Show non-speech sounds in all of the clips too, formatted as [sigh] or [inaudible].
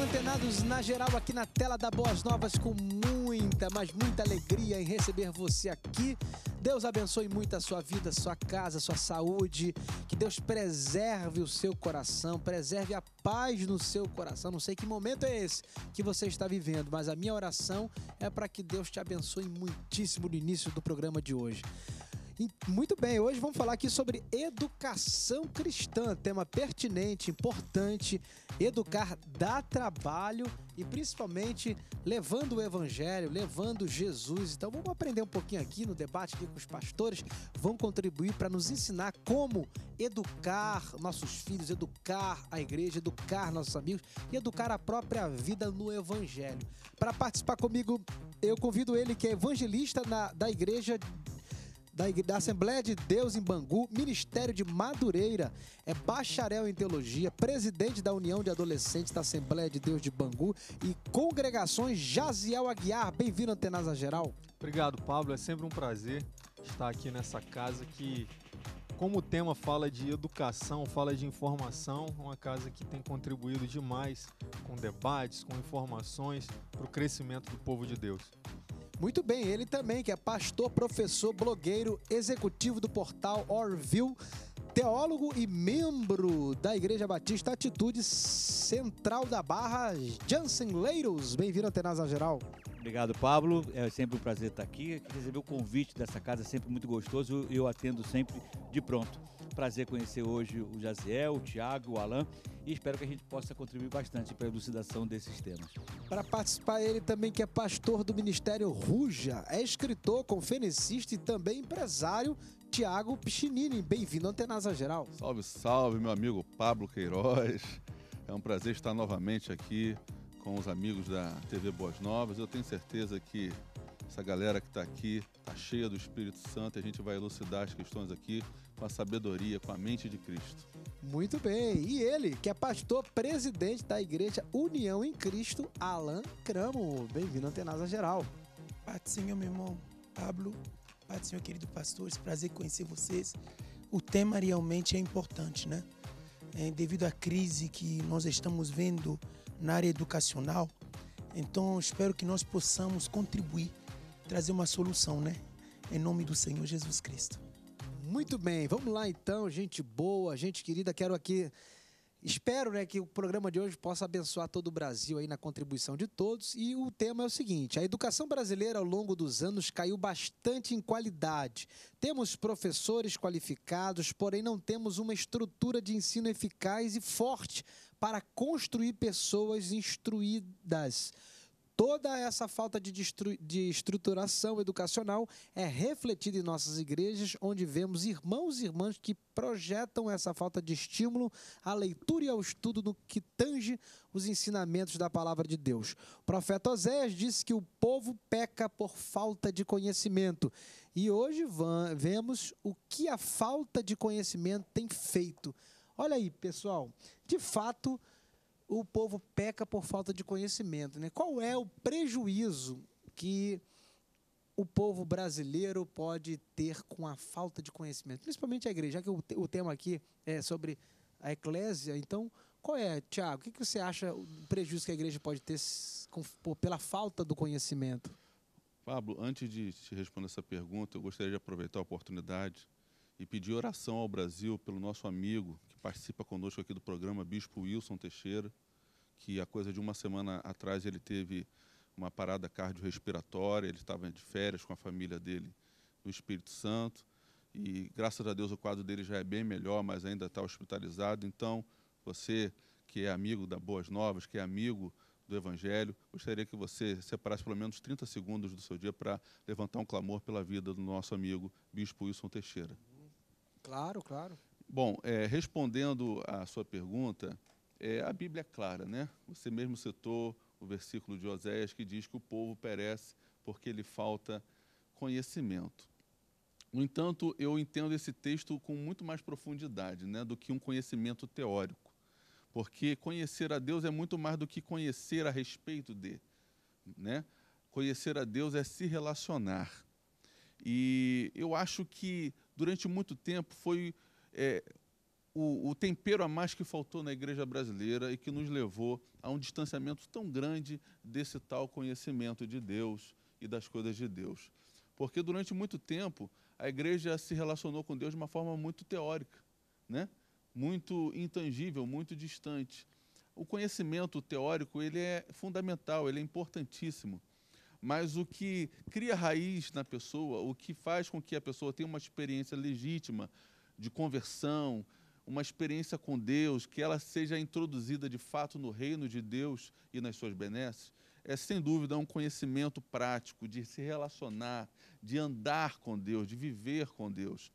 antenados na geral aqui na tela da Boas Novas com muita, mas muita alegria em receber você aqui. Deus abençoe muito a sua vida, sua casa, sua saúde. Que Deus preserve o seu coração, preserve a paz no seu coração. Não sei que momento é esse que você está vivendo, mas a minha oração é para que Deus te abençoe muitíssimo no início do programa de hoje muito bem, hoje vamos falar aqui sobre educação cristã, tema pertinente, importante. Educar dá trabalho e principalmente levando o evangelho, levando Jesus. Então vamos aprender um pouquinho aqui no debate aqui com os pastores, vão contribuir para nos ensinar como educar nossos filhos, educar a igreja, educar nossos amigos e educar a própria vida no evangelho. Para participar comigo, eu convido ele que é evangelista na, da igreja da, Assembleia de Deus em Bangu, Ministério de Madureira, é bacharel em teologia, presidente da União de Adolescentes da Assembleia de Deus de Bangu e congregações Jaziel Aguiar. Bem-vindo, Antenasa Geral. Obrigado, Pablo. É sempre um prazer estar aqui nessa casa que, como o tema fala de educação, fala de informação, uma casa que tem contribuído demais com debates, com informações para o crescimento do povo de Deus. Muito bem, ele também, que é pastor, professor, blogueiro, executivo do portal Orville, teólogo e membro da Igreja Batista Atitude Central da Barra, Jansen Leiros. Bem-vindo ao Tenasa Geral. Obrigado, Pablo. É sempre um prazer estar aqui. Receber o convite dessa casa é sempre muito gostoso. e Eu atendo sempre de pronto prazer conhecer hoje o Jaziel, o Tiago, o Alan e espero que a gente possa contribuir bastante para a elucidação desses temas. Para participar, ele também que é pastor do Ministério Ruja, é escritor, conferencista e também empresário Tiago Pichinini. Bem-vindo à Antenasa Geral. Salve, salve, meu amigo Pablo Queiroz. É um prazer estar novamente aqui com os amigos da TV Boas Novas. Eu tenho certeza que essa galera que está aqui está cheia do Espírito Santo e a gente vai elucidar as questões aqui com a sabedoria, com a mente de Cristo. Muito bem. E ele, que é pastor presidente da igreja União em Cristo, Alan Cramo. Bem-vindo à Antenasa Geral. Senhor, meu irmão. Pablo, Senhor, querido pastores, prazer conhecer vocês. O tema realmente é importante, né? É, devido à crise que nós estamos vendo na área educacional, então espero que nós possamos contribuir, trazer uma solução, né? Em nome do Senhor Jesus Cristo. Muito bem, vamos lá então, gente boa, gente querida, quero aqui. Espero né, que o programa de hoje possa abençoar todo o Brasil aí na contribuição de todos. E o tema é o seguinte: a educação brasileira ao longo dos anos caiu bastante em qualidade. Temos professores qualificados, porém não temos uma estrutura de ensino eficaz e forte para construir pessoas instruídas. Toda essa falta de, de estruturação educacional é refletida em nossas igrejas, onde vemos irmãos e irmãs que projetam essa falta de estímulo à leitura e ao estudo no que tange os ensinamentos da palavra de Deus. O profeta Oséias disse que o povo peca por falta de conhecimento. E hoje vemos o que a falta de conhecimento tem feito. Olha aí, pessoal. De fato, o povo peca por falta de conhecimento. Né? Qual é o prejuízo que o povo brasileiro pode ter com a falta de conhecimento? Principalmente a igreja, já que o tema aqui é sobre a eclésia, então qual é, Tiago? O que você acha o prejuízo que a igreja pode ter pela falta do conhecimento? Pablo, antes de te responder essa pergunta, eu gostaria de aproveitar a oportunidade e pedir oração ao Brasil pelo nosso amigo que participa conosco aqui do programa, Bispo Wilson Teixeira, que a coisa de uma semana atrás ele teve uma parada cardiorrespiratória, ele estava de férias com a família dele no Espírito Santo e graças a Deus o quadro dele já é bem melhor, mas ainda está hospitalizado. Então, você que é amigo da Boas Novas, que é amigo do Evangelho, gostaria que você separasse pelo menos 30 segundos do seu dia para levantar um clamor pela vida do nosso amigo Bispo Wilson Teixeira. Claro, claro. Bom, é, respondendo à sua pergunta, é, a Bíblia é clara, né? Você mesmo citou o versículo de Oséias que diz que o povo perece porque lhe falta conhecimento. No entanto, eu entendo esse texto com muito mais profundidade né, do que um conhecimento teórico, porque conhecer a Deus é muito mais do que conhecer a respeito de. Né? Conhecer a Deus é se relacionar. E eu acho que durante muito tempo foi é, o, o, tempero a mais que faltou na igreja brasileira e que nos levou a um distanciamento tão grande desse tal conhecimento de Deus e das coisas de Deus. Porque durante muito tempo a igreja se relacionou com Deus de uma forma muito teórica, né? muito intangível, muito distante. O conhecimento teórico ele é fundamental, ele é importantíssimo, mas o que cria raiz na pessoa, o que faz com que a pessoa tenha uma experiência legítima de conversão, uma experiência com Deus, que ela seja introduzida de fato no reino de Deus e nas suas benesses, é sem dúvida um conhecimento prático de se relacionar, de andar com Deus, de viver com Deus.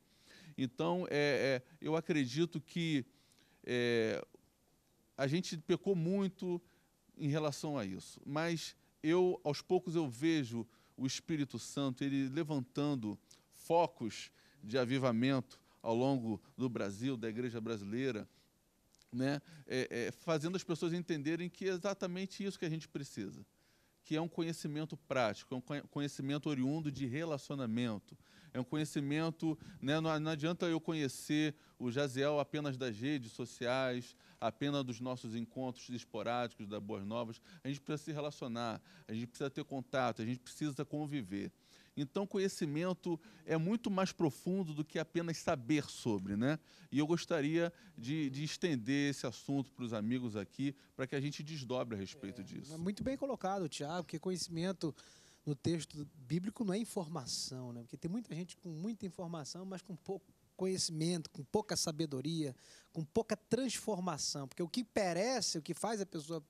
Então, é, é, eu acredito que é, a gente pecou muito em relação a isso, mas eu aos poucos eu vejo o Espírito Santo ele levantando focos de avivamento ao longo do Brasil, da igreja brasileira, né? É, é, fazendo as pessoas entenderem que é exatamente isso que a gente precisa que é um conhecimento prático, é um conhecimento oriundo de relacionamento, é um conhecimento, né, não, adianta eu conhecer o Jaziel apenas das redes sociais, apenas dos nossos encontros esporádicos da Boas Novas, a gente precisa se relacionar, a gente precisa ter contato, a gente precisa conviver. Então, conhecimento é muito mais profundo do que apenas saber sobre, né? E eu gostaria de, de estender esse assunto para os amigos aqui, para que a gente desdobre a respeito é, disso. Muito bem colocado, Tiago, porque conhecimento no texto bíblico não é informação, né? Porque tem muita gente com muita informação, mas com pouco conhecimento, com pouca sabedoria, com pouca transformação, porque o que perece, o que faz a pessoa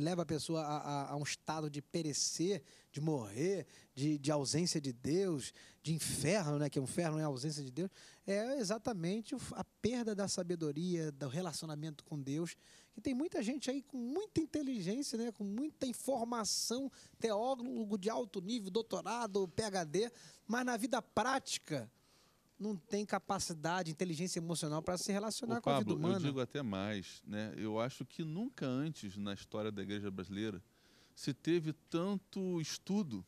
leva a pessoa a, a, a um estado de perecer, de morrer, de, de, ausência de Deus, de inferno, né? que o inferno é a ausência de Deus, é exatamente a perda da sabedoria, do relacionamento com Deus. Que tem muita gente aí com muita inteligência, né? com muita informação, teólogo de alto nível, doutorado, PhD, mas na vida prática não tem capacidade, inteligência emocional para se relacionar com Pablo, a vida humana. Eu digo até mais, né? Eu acho que nunca antes na história da igreja brasileira se teve tanto estudo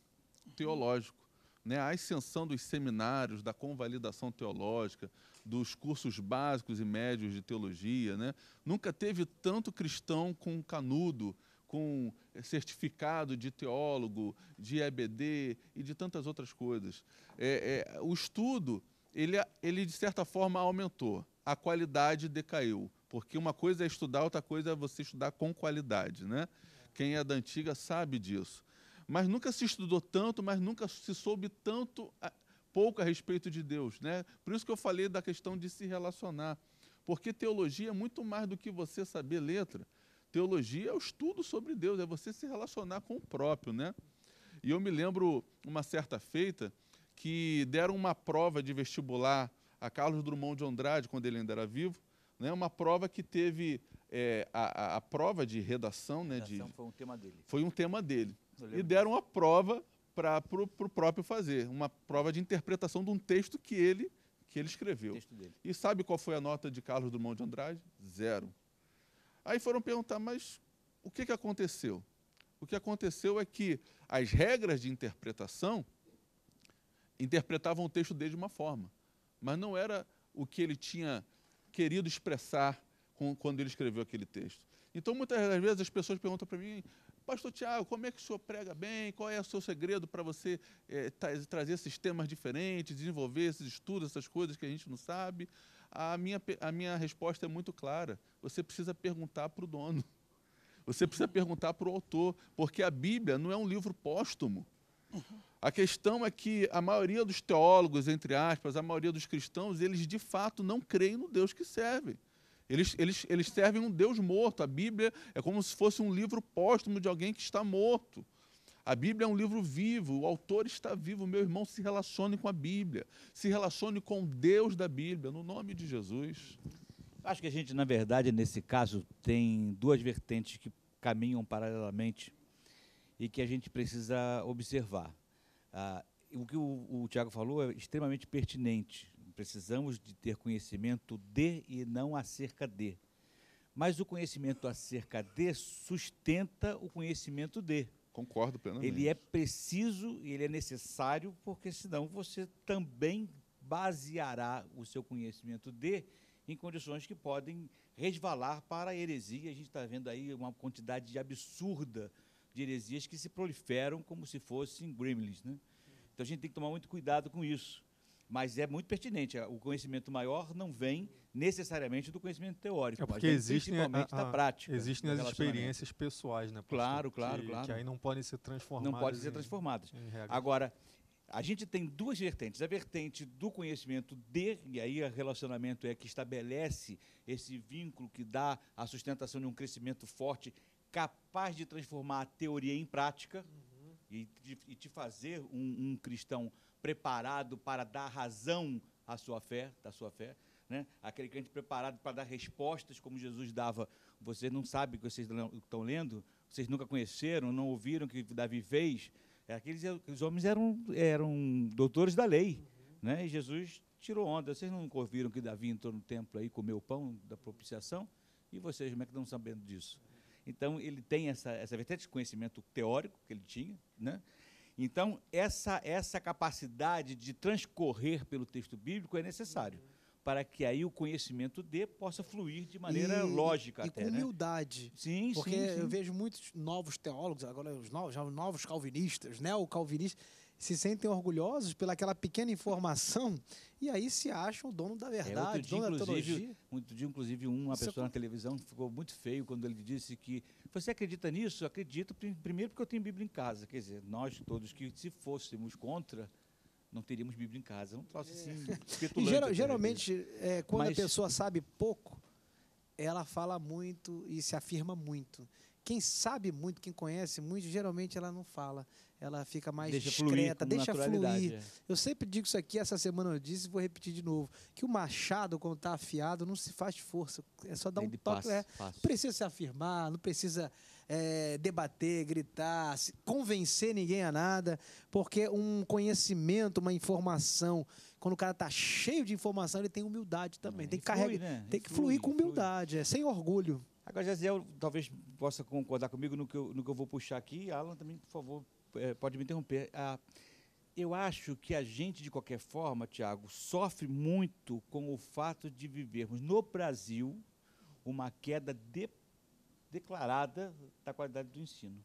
teológico. Né, a ascensão dos seminários, da convalidação teológica, dos cursos básicos e médios de teologia. Né? Nunca teve tanto cristão com canudo, com certificado de teólogo, de EBD e de tantas outras coisas. É, é, o estudo ele, ele de certa forma aumentou, a qualidade decaiu, porque uma coisa é estudar, outra coisa é você estudar com qualidade, né? Quem é da antiga sabe disso. Mas nunca se estudou tanto, mas nunca se soube tanto a, pouco a respeito de Deus, né? Por isso que eu falei da questão de se relacionar, porque teologia é muito mais do que você saber letra. Teologia é o estudo sobre Deus, é você se relacionar com o próprio, né? E eu me lembro uma certa feita, que deram uma prova de vestibular a Carlos Drummond de Andrade, quando ele ainda era vivo, né, uma prova que teve é, a, a, a, prova de redação, né, redação de, foi um tema dele. Foi um tema dele. E deram a prova para o pro, pro próprio fazer, uma prova de interpretação de um texto que ele, que ele escreveu. E sabe qual foi a nota de Carlos Drummond de Andrade? Zero. Aí foram perguntar, mas o que, que aconteceu? O que aconteceu é que as regras de interpretação interpretavam o texto dele de uma forma, mas não era o que ele tinha querido expressar com, quando ele escreveu aquele texto. Então, muitas das vezes, as pessoas perguntam para mim, Pastor Tiago, como é que o senhor prega bem? Qual é o seu segredo para você é, tra trazer esses temas diferentes, desenvolver esses estudos, essas coisas que a gente não sabe? A minha, a minha resposta é muito clara. Você precisa perguntar para o dono. Você precisa perguntar para o autor, porque a Bíblia não é um livro póstumo. A questão é que a maioria dos teólogos, entre aspas, a maioria dos cristãos, eles de fato não creem no Deus que servem. Eles, eles, eles servem um Deus morto. A Bíblia é como se fosse um livro póstumo de alguém que está morto. A Bíblia é um livro vivo, o autor está vivo. Meu irmão, se relacione com a Bíblia, se relacione com o Deus da Bíblia, no nome de Jesus. Acho que a gente, na verdade, nesse caso, tem duas vertentes que caminham paralelamente e que a gente precisa observar. Ah, o que o, o Tiago falou é extremamente pertinente. Precisamos de ter conhecimento de e não acerca de. Mas o conhecimento acerca de sustenta o conhecimento de. Concordo plenamente. Ele é preciso e ele é necessário, porque senão você também baseará o seu conhecimento de em condições que podem resvalar para a heresia. A gente está vendo aí uma quantidade absurda de heresias que se proliferam como se fossem gremlins. Né? Então a gente tem que tomar muito cuidado com isso. Mas é muito pertinente. O conhecimento maior não vem necessariamente do conhecimento teórico, é porque mas existem ah, principalmente a, a, da ah, prática. Existem as experiências pessoais, né? Claro, claro, claro. Que aí não podem ser transformadas. Não podem ser transformadas. Agora, a gente tem duas vertentes. A vertente do conhecimento de, e aí o relacionamento é que estabelece esse vínculo que dá a sustentação de um crescimento forte capaz de transformar a teoria em prática uhum. e, de, e te fazer um, um, cristão preparado para dar razão à sua fé, da sua fé, né? Aquele crente preparado para dar respostas como Jesus dava. Vocês não sabem o que vocês estão lendo? Vocês nunca conheceram, não ouviram que Davi fez? É, aqueles, homens eram, eram doutores da lei, uhum. né? E Jesus tirou onda. Vocês não ouviram que Davi entrou no templo aí comeu o pão da propiciação? E vocês, como é que estão sabendo disso? Então, ele tem essa, essa vertente de conhecimento teórico que ele tinha. Né? Então, essa, essa capacidade de transcorrer pelo texto bíblico é necessário para que aí o conhecimento D possa fluir de maneira e, lógica e até, com né? humildade. Né? Sim, Porque sim, sim. eu vejo muitos novos teólogos, agora os novos, já os novos calvinistas, neocalvinistas, né? se sentem orgulhosos pelaquela pequena informação e aí se acham o dono da é, verdade, é, dia, dono da teologia. muito dia, inclusive, uma é pessoa Você... na televisão ficou muito feio quando ele disse que você acredita nisso? Acredito, primeiro porque eu tenho Bíblia em casa. Quer dizer, nós todos que se fôssemos contra não teríamos Bíblia em casa. É assim, é. [laughs] Geral, tá geralmente, é, quando Mas... a pessoa sabe pouco, ela fala muito e se afirma muito. Quem sabe muito, quem conhece muito, geralmente ela não fala. Ela fica mais deixa discreta, fluir deixa fluir. É. Eu sempre digo isso aqui, essa semana eu disse e vou repetir de novo: que o machado, quando está afiado, não se faz força. É só dar Ele um toque. Passa, é, passa. Não precisa se afirmar, não precisa é, debater, gritar, convencer ninguém a nada, porque um conhecimento, uma informação, quando o cara está cheio de informação, ele tem humildade também. É, tem que, flui, né? tem que flui, fluir com humildade, flui. é, sem orgulho. Agora, Jaziel, talvez possa concordar comigo no que, eu, no que eu vou puxar aqui. Alan também, por favor, é, pode me interromper. Ah, eu acho que a gente, de qualquer forma, Tiago, sofre muito com o fato de vivermos no Brasil uma queda de declarada da qualidade do ensino.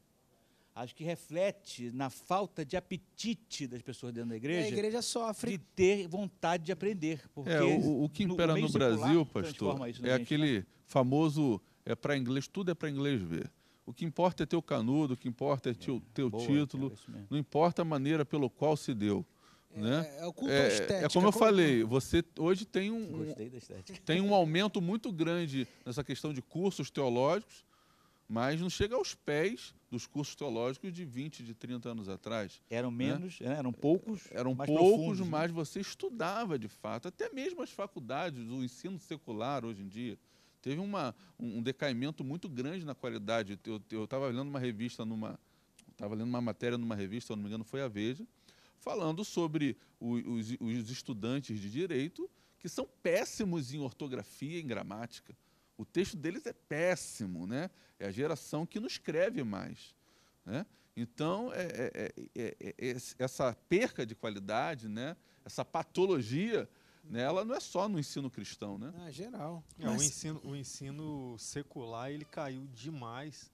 Acho que reflete na falta de apetite das pessoas dentro da igreja. a igreja sofre. De ter vontade de aprender. Porque é, o, o que impera no, no Brasil, pastor, é né? aquele famoso é para inglês, tudo é para inglês ver. O que importa é ter o canudo, o que importa é o é, teu Boa, título, é não importa a maneira pelo qual se deu. É, né? é, é, estética, é como é eu como... falei, você hoje tem um, um tem um aumento muito grande nessa questão de cursos teológicos mas não chega aos pés dos cursos teológicos de 20, de 30 anos atrás. Eram né? menos, né? eram poucos. Eram poucos, né? mas você estudava de fato. Até mesmo as faculdades, o ensino secular hoje em dia. Teve uma, um decaimento muito grande na qualidade. Eu estava lendo uma revista numa. Estava lendo uma matéria numa revista, se não me engano, foi a Veja, falando sobre os, os, estudantes de direito que são péssimos em ortografia em gramática o texto deles é péssimo, né? É a geração que não escreve mais. Né? Então, é, é, é, essa perca de qualidade, né? essa patologia, né? ela não é só no ensino cristão. Né? geral. Mas... o, ensino, o ensino secular ele caiu demais.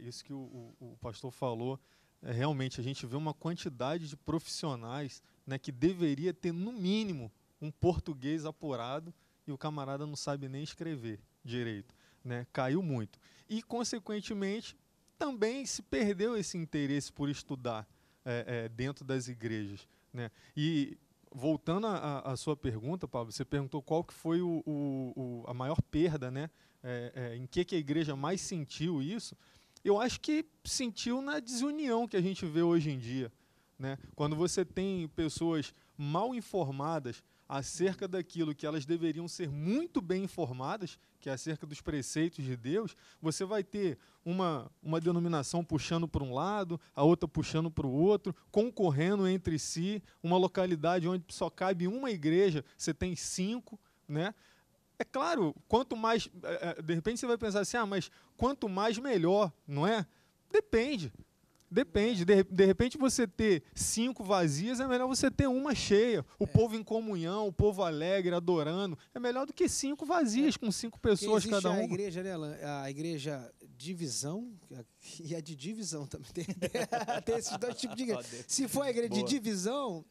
isso que o, o, o pastor falou, realmente a gente vê uma quantidade de profissionais né, que deveria ter, no mínimo, um português apurado e o camarada não sabe nem escrever direito. Né? Caiu muito. E, consequentemente, também se perdeu esse interesse por estudar é, é, dentro das igrejas. Né? E voltando à sua pergunta, Pablo, você perguntou qual que foi o, o, o a maior perda, né? É, é, em que, que a igreja mais sentiu isso? Eu acho que sentiu na desunião que a gente vê hoje em dia. Né? Quando você tem pessoas mal informadas acerca daquilo que elas deveriam ser muito bem informadas, que é acerca dos preceitos de Deus, você vai ter uma, uma denominação puxando para um lado, a outra puxando para o outro, concorrendo entre si, uma localidade onde só cabe uma igreja, você tem cinco, né? É claro, quanto mais. Eh, eh, de repente você vai pensar assim, ah, mas quanto mais melhor, não é? Depende. Depende. De, de repente você ter cinco vazias é melhor você ter uma cheia. O é. povo em comunhão, o povo alegre, adorando. É melhor do que cinco vazias, é. com cinco pessoas cada uma. A igreja, né, Alan? A igreja divisão [laughs] e a é de divisão também. [laughs] Tem, tem esses dois tipos de igreja. Se for a igreja Boa. de divisão,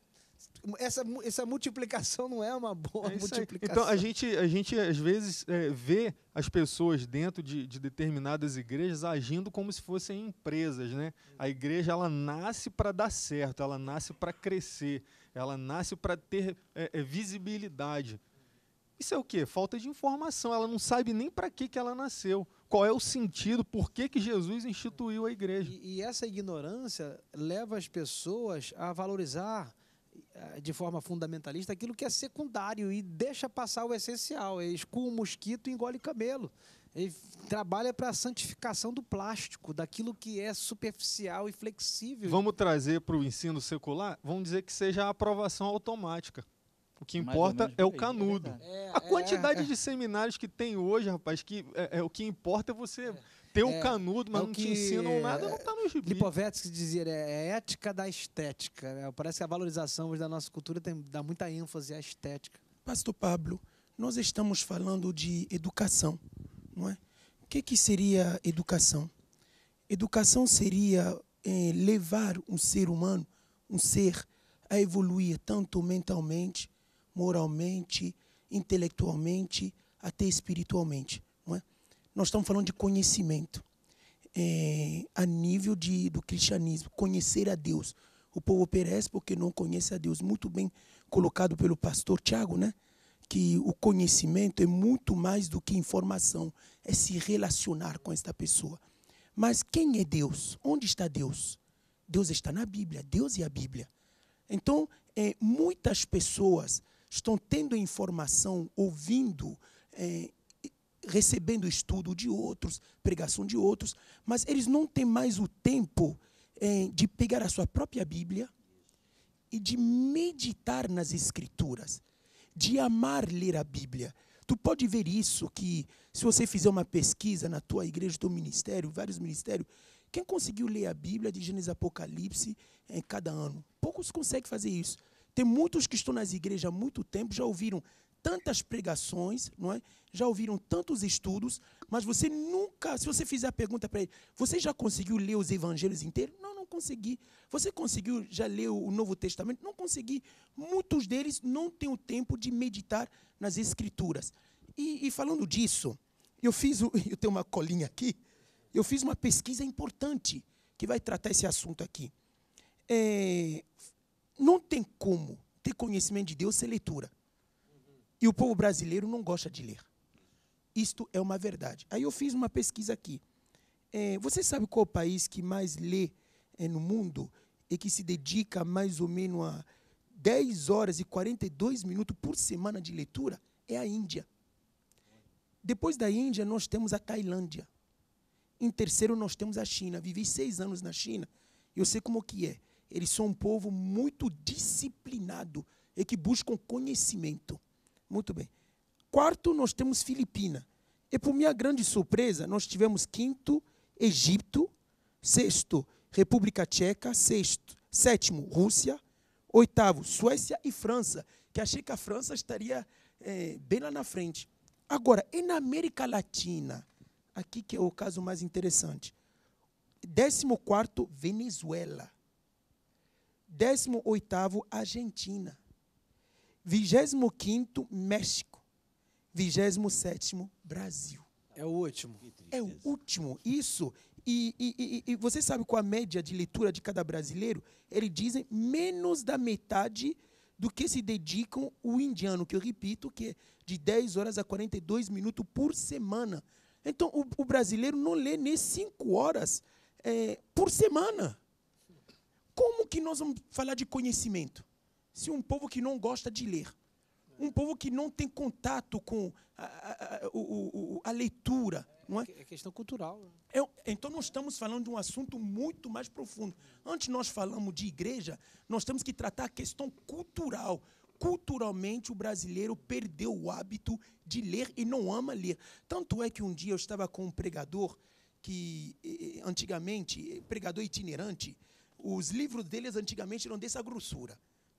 essa, essa multiplicação não é uma boa é multiplicação. Aí. Então, a gente, a gente às vezes é, vê as pessoas dentro de, de, determinadas igrejas agindo como se fossem empresas, né? A igreja, ela nasce para dar certo, ela nasce para crescer, ela nasce para ter é, é, visibilidade. Isso é o quê? Falta de informação. Ela não sabe nem para que, que ela nasceu. Qual é o sentido, por que, que Jesus instituiu a igreja. E, e essa ignorância leva as pessoas a valorizar eh, de forma fundamentalista aquilo que é secundário e deixa passar o essencial. É o mosquito e engole camelo. Ele trabalha para a santificação do plástico, daquilo que é superficial e flexível. Vamos trazer para o ensino secular? Vamos dizer que seja a aprovação automática. O que importa é o é canudo. É, a é. quantidade é, é. de seminários que tem hoje, rapaz, que é, é o que importa é você teu é, canudo, mas é não que, te ensinam é, nada, não tá no gibi. Lipovetsky dizia, né, é ética da estética. Né? Parece que a valorização hoje da nossa cultura tem, dá muita ênfase à estética. Pastor Pablo, nós estamos falando de educação, não é? O que, que seria educação? Educação seria é, levar um ser humano, um ser, a evoluir tanto mentalmente, moralmente, intelectualmente, até espiritualmente. Nós estamos falando de conhecimento. É, a nível de, do cristianismo, conhecer a Deus. O povo perece porque não conhece a Deus. Muito bem colocado pelo pastor Tiago, né? Que o conhecimento é muito mais do que informação, é se relacionar com esta pessoa. Mas quem é Deus? Onde está Deus? Deus está na Bíblia, Deus e é a Bíblia. Então, é, muitas pessoas estão tendo informação, ouvindo é, recebendo estudo de outros, pregação de outros, mas eles não têm mais o tempo é, de pegar a sua própria Bíblia e de meditar nas Escrituras, de amar ler a Bíblia. Tu pode ver isso que se você fizer uma pesquisa na tua igreja, no teu ministério, vários ministérios, quem conseguiu ler a Bíblia de Gênesis Apocalipse em é, cada ano? Poucos conseguem fazer isso. Tem muitos que estão nas igrejas há muito tempo, já ouviram tantas pregações, não é? já ouviram tantos estudos, mas você nunca, se você fizer a pergunta para ele, você já conseguiu ler os evangelhos inteiros? Não, não consegui. Você conseguiu já ler o Novo Testamento? Não consegui. Muitos deles não têm o tempo de meditar nas Escrituras. E, e falando disso, eu fiz, [laughs] eu tenho uma colinha aqui, eu fiz uma pesquisa importante que vai tratar esse assunto aqui. É, não tem como ter conhecimento de Deus sem leitura. E o povo brasileiro não gosta de ler. Isto é uma verdade. Aí eu fiz uma pesquisa aqui. É, você sabe qual é o país que mais lê é, no mundo e que se dedica mais ou menos a 10 horas e 42 minutos por semana de leitura? É a Índia. Depois da Índia, nós temos a Tailândia. Em terceiro, nós temos a China. Vivi seis anos na China. Eu sei como que é. Eles são um povo muito disciplinado e que buscam conhecimento. Muito bem. Quarto, nós temos Filipina. E por minha grande surpresa, nós tivemos quinto, Egito, sexto, República Tcheca, sexto, sétimo, Rússia, oitavo, Suécia e França, que achei que a França estaria é, bem lá na frente. Agora, e na América Latina? Aqui que é o caso mais interessante. Décimo quarto, Venezuela. Décimo oitavo, Argentina. 25 México, 27 Brasil. É o último. É o último, isso. E, e, e, e, você sabe qual a média de leitura de cada brasileiro? Eles dizem menos da metade do que se dedicam o indiano, que eu repito, que é de 10 horas a 42 minutos por semana. Então, o, o brasileiro não lê nem 5 horas é, por semana. Como que nós vamos falar de conhecimento? se um povo que não gosta de ler, um povo que não tem contato com a, a, a, a leitura. É não é? é questão cultural. Né? então, nós estamos falando de um assunto muito mais profundo. Antes nós falamos de igreja, nós temos que tratar a questão cultural. Culturalmente, o brasileiro perdeu o hábito de ler e não ama ler. Tanto é que um dia eu estava com um pregador que, antigamente, pregador itinerante, os livros deles antigamente eram dessa grossura.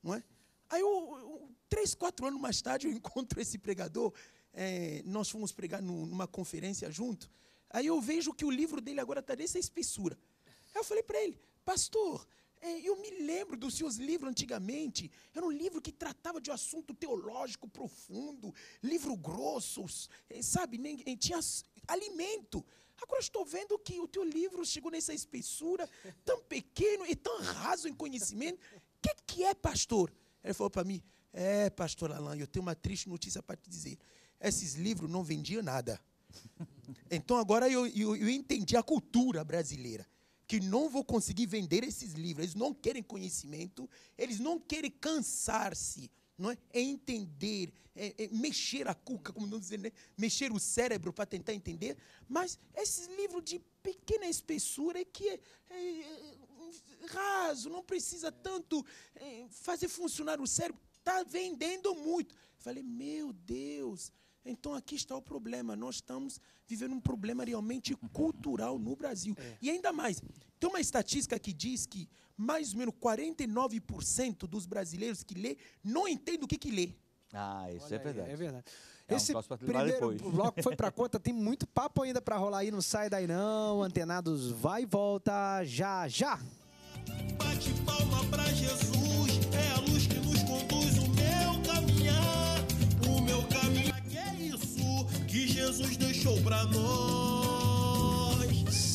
Não é? Aí, eu, eu, três, quatro anos mais tarde, eu [laughs] encontro esse pregador. É, nós fomos pregar no, numa conferência junto. Aí eu vejo que o livro dele agora está dessa espessura. Aí eu falei para ele, pastor, é, eu me lembro dos seus livros antigamente. Era um livro que tratava de um assunto teológico profundo, livro grosso, é, sabe? Nem, nem tinha alimento. Agora estou vendo que o teu livro chegou nessa espessura, tão pequeno e tão raso em conhecimento que, que é pastor? Ele falou para mim, é, pastor Alain, eu tenho uma triste notícia para te dizer. Esses livros não vendiam nada. [laughs] Então agora eu, eu, eu entendi a cultura brasileira que não vou conseguir vender esses livros. Eles não querem conhecimento, eles não querem cansar-se, não é? é entender, é, é mexer a cuca, como não dizer, né? mexer o cérebro para tentar entender. Mas esses livros de pequena espessura é que é, é, raso, não precisa tanto eh, fazer funcionar o cérebro, está vendendo muito. Falei, meu Deus, então aqui está o problema. Nós estamos vivendo um problema realmente cultural no Brasil. É. E ainda mais, tem uma estatística que diz que mais ou menos 49% dos brasileiros que lê não entendem o que, que lê. Ah, isso é Olha é verdade. Aí, é verdade. É Esse um primeiro bloco foi para conta, tem muito papo ainda para rolar aí, não sai daí não. Antenados vai e volta já já. deixou pra nós.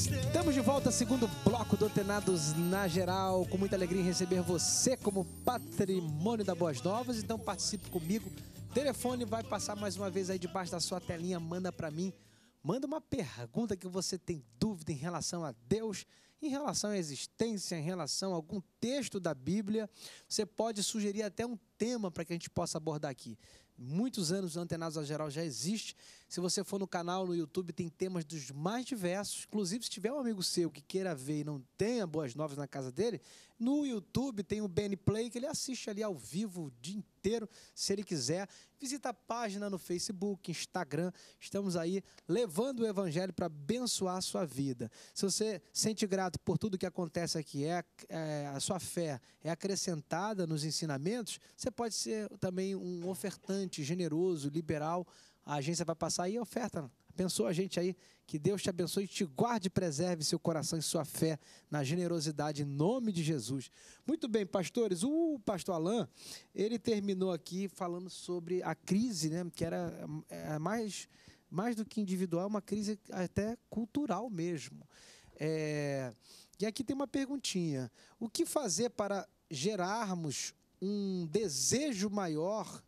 Estamos de volta segundo bloco do Antenados na Geral. Com muita alegria em receber você como patrimônio da Boas Novas. Então participe comigo. Telefone vai passar mais uma vez aí debaixo da sua telinha. Manda para mim. Manda uma pergunta que você tem dúvida em relação a Deus, em relação à existência, em relação a algum texto da Bíblia. Você pode sugerir até um tema para que a gente possa abordar aqui. Muitos anos o Antenados na Geral já existe se você for no canal no YouTube, tem temas dos mais diversos. Inclusive, se tiver um amigo seu que queira ver e não tenha boas novas na casa dele, no YouTube tem o Ben Play que ele assiste ali ao vivo o dia inteiro, se ele quiser. Visita a página no Facebook, Instagram. Estamos aí levando o evangelho para abençoar a sua vida. Se você sente grato por tudo que acontece aqui, é, é, a sua fé é acrescentada nos ensinamentos, você pode ser também um ofertante generoso, liberal a agência vai passar aí a oferta. Abençoa a gente aí. Que Deus te abençoe, te guarde e preserve seu coração e sua fé na generosidade em nome de Jesus. Muito bem, pastores. O pastor Alain, ele terminou aqui falando sobre a crise, né, que era é, é mais, mais do que individual, uma crise até cultural mesmo. É, e aqui tem uma perguntinha. O que fazer para gerarmos um desejo maior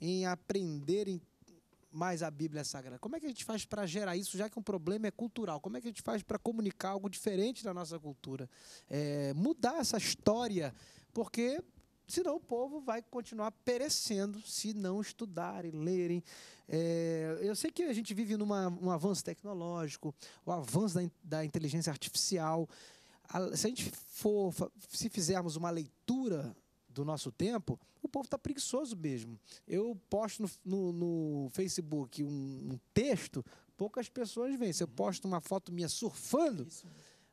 em aprender em mais a Bíblia Sagrada? Como é que a gente faz para gerar isso, já que um problema é cultural? Como é que a gente faz para comunicar algo diferente da nossa cultura? É, mudar essa história, porque senão o povo vai continuar perecendo se não estudarem, lerem. É, eu sei que a gente vive num um avanço tecnológico, o avanço da, da inteligência artificial. A, se a gente for, se fizermos uma leitura do nosso tempo, o povo está preguiçoso mesmo. Eu posto no, no, no Facebook um, um, texto, poucas pessoas vêm. Se eu uhum. posto uma foto minha surfando.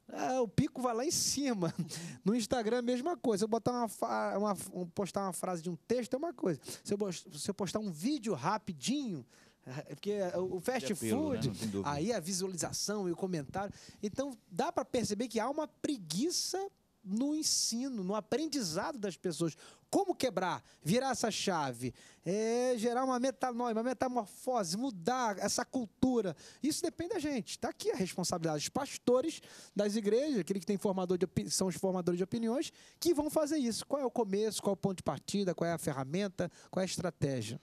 Ah, o pico vai lá em cima. [laughs] No Instagram, é mesma coisa. Se eu botar uma, uma um, postar uma frase de um texto é uma coisa. Se eu, se eu postar um vídeo rapidinho, ah, é porque o é fast apelo, né? food, né? aí a visualização e o comentário. Então, dá para perceber que há uma preguiça no ensino, no aprendizado das pessoas. Como quebrar, virar essa chave, é, gerar uma metanoia, uma metamorfose, mudar essa cultura. Isso depende da gente. Está aqui a responsabilidade dos pastores das igrejas, aquele que tem formador de são os formadores de opiniões, que vão fazer isso. Qual é o começo, qual é o ponto de partida, qual é a ferramenta, qual é a estratégia?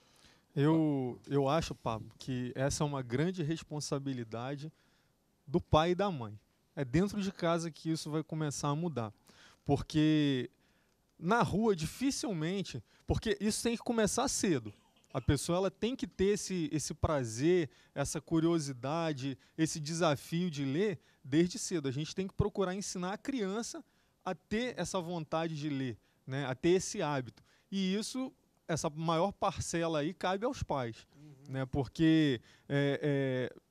Eu, eu acho, Pablo, que essa é uma grande responsabilidade do pai e da mãe. É dentro de casa que isso vai começar a mudar. Porque na rua dificilmente, porque isso tem que começar cedo. A pessoa ela tem que ter esse, esse prazer, essa curiosidade, esse desafio de ler desde cedo. A gente tem que procurar ensinar a criança a ter essa vontade de ler, né? a ter esse hábito. E isso, essa maior parcela aí, cabe aos pais. Uhum. Né? Porque é, é,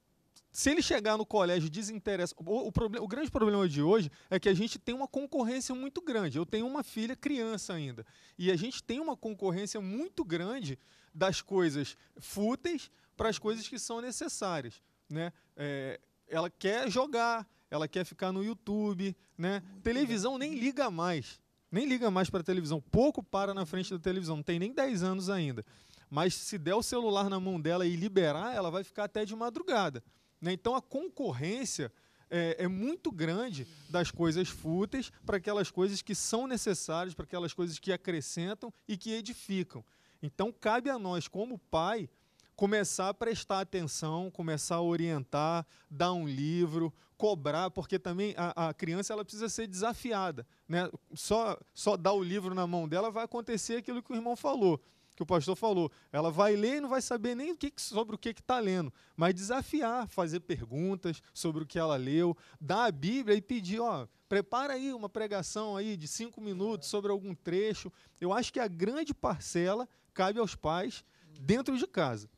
se ele chegar no colégio desinteressa. O, o, o, grande problema de hoje é que a gente tem uma concorrência muito grande. Eu tenho uma filha criança ainda. E a gente tem uma concorrência muito grande das coisas fúteis para as coisas que são necessárias. Né? É, ela quer jogar, ela quer ficar no YouTube. Né? televisão nem liga mais. Nem liga mais para a televisão. Pouco para na frente da televisão. Não tem nem 10 anos ainda. Mas se der o celular na mão dela e liberar, ela vai ficar até de madrugada. Né? Então a concorrência é, é, muito grande das coisas fúteis para aquelas coisas que são necessárias, para aquelas coisas que acrescentam e que edificam. Então, cabe a nós, como pai, começar a prestar atenção, começar a orientar, dar um livro, cobrar, porque também a, a criança ela precisa ser desafiada. Né? Só, só dar o livro na mão dela vai acontecer aquilo que o irmão falou que o pastor falou. Ela vai ler e não vai saber nem o que, sobre o que está lendo, mas desafiar, fazer perguntas sobre o que ela leu, dar a Bíblia e pedir, ó, prepara aí uma pregação aí de cinco minutos sobre algum trecho. Eu acho que a grande parcela cabe aos pais dentro de casa.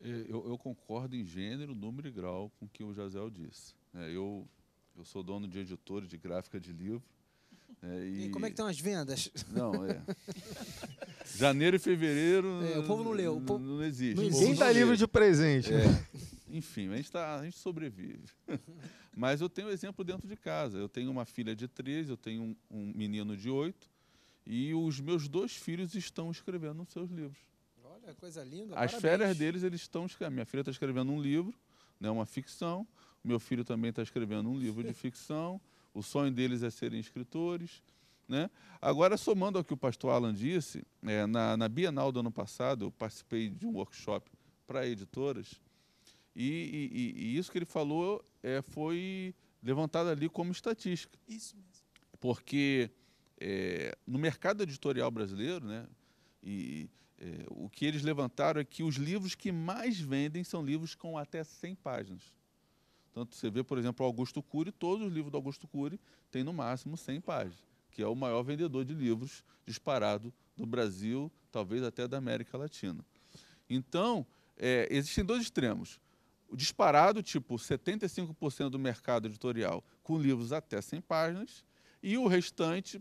É, eu, eu concordo em gênero, número e grau com o que o Jazel disse. É, eu, eu sou dono de editor de gráfica de livro é, e... e... como é que estão as vendas? Não, é. [laughs] Janeiro e fevereiro. É, o povo não leu. O povo... Não existe. Não existe. Quem tá de presente? É. Né? Enfim, a gente, tá, a gente sobrevive. [laughs] Mas eu tenho exemplo dentro de casa. Eu tenho uma filha de 13, eu tenho um, um menino de 8, e os meus dois filhos estão escrevendo seus livros. Olha, coisa linda. As parabéns. férias deles, eles estão escrevendo. Minha filha está escrevendo um livro, né, uma ficção. Meu filho também está escrevendo um livro de ficção. O sonho deles é serem escritores. Né? Agora, somando ao que o pastor Alan disse, é, na, na Bienal do ano passado, eu participei de um workshop para editoras, e, e, e, isso que ele falou é, foi levantado ali como estatística. Isso mesmo. Porque é, no mercado editorial brasileiro, né, e, é, o que eles levantaram é que os livros que mais vendem são livros com até 100 páginas. Tanto você vê, por exemplo, Augusto Cury, todos os livros do Augusto Cury têm no máximo 100 páginas, que é o maior vendedor de livros disparado do Brasil, talvez até da América Latina. Então, é, existem dois extremos. O disparado, tipo 75% do mercado editorial, com livros até 100 páginas, e o restante,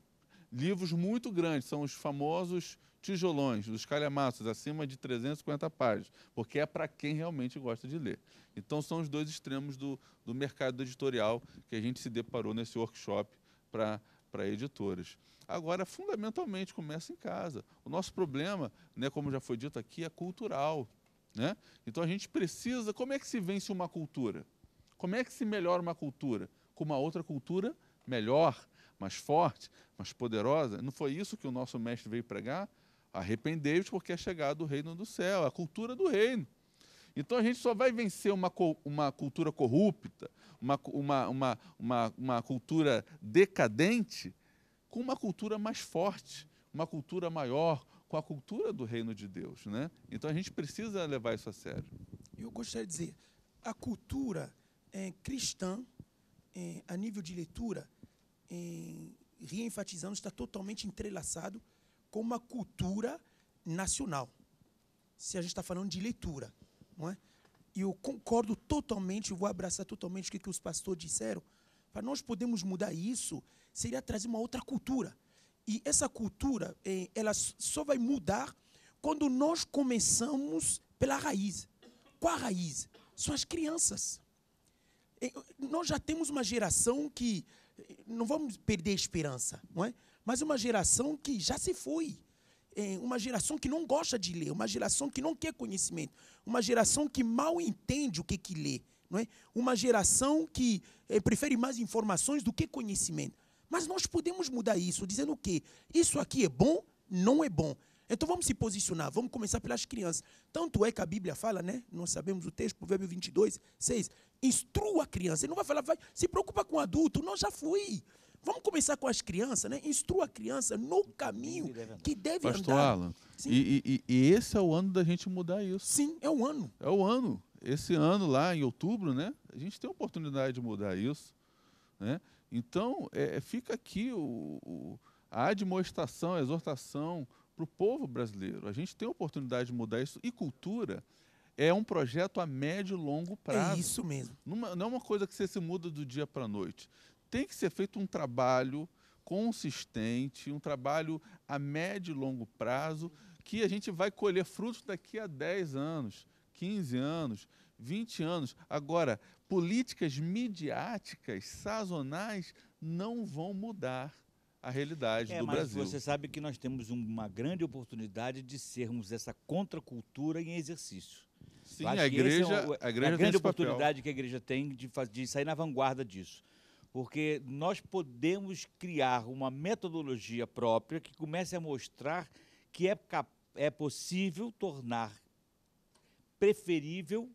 livros muito grandes, são os famosos tijolões, dos calhamaços, acima de 350 páginas, porque é para quem realmente gosta de ler. Então, são os dois extremos do, do mercado editorial que a gente se deparou nesse workshop para editoras. Agora, fundamentalmente, começa em casa. O nosso problema, né, como já foi dito aqui, é cultural. Né? Então, a gente precisa... Como é que se vence uma cultura? Como é que se melhora uma cultura? Com uma outra cultura melhor, mais forte, mais poderosa. Não foi isso que o nosso mestre veio pregar? Arrependei-vos porque é chegado o reino do céu, a cultura do reino. Então a gente só vai vencer uma, uma cultura corrupta, uma, uma, uma, uma, uma cultura decadente, com uma cultura mais forte, uma cultura maior, com a cultura do reino de Deus. Né? Então a gente precisa levar isso a sério. Eu gostaria de dizer, a cultura é, cristã, é, a nível de leitura, é, reenfatizando, está totalmente entrelaçado com uma cultura nacional. Se a gente está falando de leitura, não é? E eu concordo totalmente, eu vou abraçar totalmente o que, que os pastores disseram. Para nós podemos mudar isso, seria trazer uma outra cultura. E essa cultura, eh, ela só vai mudar quando nós começamos pela raiz. Qual a raiz? São as crianças. Eh, nós já temos uma geração que eh, não vamos perder a esperança, não é? mas uma geração que já se foi. É uma geração que não gosta de ler, uma geração que não quer conhecimento, uma geração que mal entende o que, que lê, não é? uma geração que é, prefere mais informações do que conhecimento. Mas nós podemos mudar isso, dizendo o quê? Isso aqui é bom, não é bom. Então vamos se posicionar, vamos começar pelas crianças. Tanto é que a Bíblia fala, né? Nós sabemos o texto, Provérbio 22, 6. Instrua a criança. Ele não vai falar, vai, se preocupa com o adulto. Não, já fui. Vamos começar com as crianças, né? Instrua a criança no caminho é que deve Pastor andar. Alan, e, e, e, esse é o ano da gente mudar isso. Sim, é o ano. É o ano. Esse ano lá em outubro, né? A gente tem a oportunidade de mudar isso, né? Então é, é fica aqui o, o, a admoestação, a exortação para o povo brasileiro. A gente tem a oportunidade de mudar isso e cultura é um projeto a médio e longo é prazo. É isso mesmo. Numa, não é uma coisa que você se muda do dia para a noite tem que ser feito um trabalho consistente, um trabalho a médio e longo prazo, que a gente vai colher frutos daqui a 10 anos, 15 anos, 20 anos. Agora, políticas midiáticas sazonais não vão mudar a realidade é, do mas Brasil. Você sabe que nós temos uma grande oportunidade de sermos essa contracultura em exercício. Sim, é a igreja, é a igreja, a grande oportunidade papel. que a igreja tem de, de sair na vanguarda disso porque nós podemos criar uma metodologia própria que comece a mostrar que é, é possível tornar preferível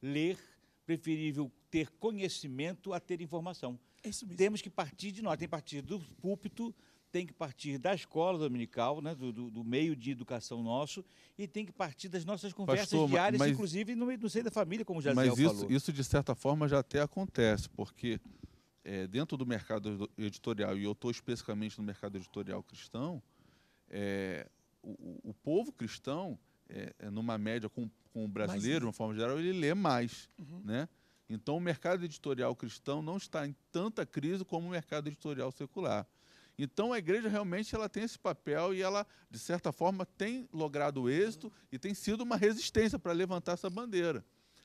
ler, preferível ter conhecimento a ter informação. É Temos que partir de nós, tem que partir do púlpito, tem que partir da escola dominical, né, do, do, do meio de educação nosso, e tem que partir das nossas conversas Pastor, diárias, mas, inclusive no, no seio da família, como já falou. Mas isso, de certa forma, já até acontece, porque é, dentro do mercado editorial, e eu estou especificamente no mercado editorial cristão, é, o, o, povo cristão, é, é, numa média com, com o brasileiro, de uma forma geral, ele lê mais. Uhum. Né? Então, o mercado editorial cristão não está em tanta crise como o mercado editorial secular. Então, a igreja realmente ela tem esse papel e ela, de certa forma, tem logrado êxito uhum. e tem sido uma resistência para levantar essa bandeira.